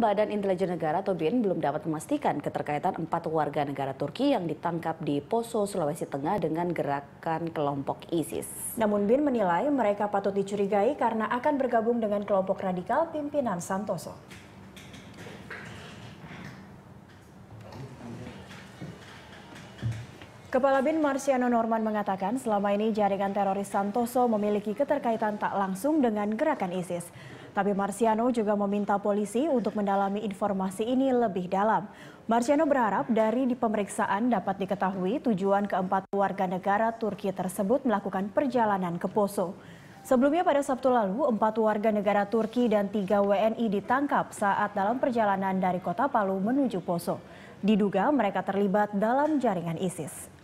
Badan Intelijen Negara atau BIN belum dapat memastikan keterkaitan empat warga negara Turki yang ditangkap di Poso, Sulawesi Tengah dengan gerakan kelompok ISIS. Namun BIN menilai mereka patut dicurigai karena akan bergabung dengan kelompok radikal pimpinan Santoso. Kepala BIN Marciano Norman mengatakan selama ini jaringan teroris Santoso memiliki keterkaitan tak langsung dengan gerakan ISIS. Tapi Marciano juga meminta polisi untuk mendalami informasi ini lebih dalam. Marciano berharap dari di pemeriksaan dapat diketahui tujuan keempat warga negara Turki tersebut melakukan perjalanan ke Poso. Sebelumnya pada Sabtu lalu, empat warga negara Turki dan tiga WNI ditangkap saat dalam perjalanan dari kota Palu menuju Poso. Diduga mereka terlibat dalam jaringan ISIS.